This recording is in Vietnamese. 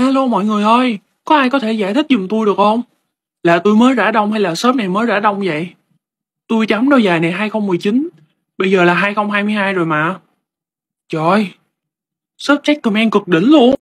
Hello mọi người ơi, có ai có thể giải thích giùm tôi được không? Là tôi mới rã đông hay là shop này mới rã đông vậy? Tôi chấm đôi giày này 2019, bây giờ là 2022 rồi mà. Trời, shop check comment cực đỉnh luôn.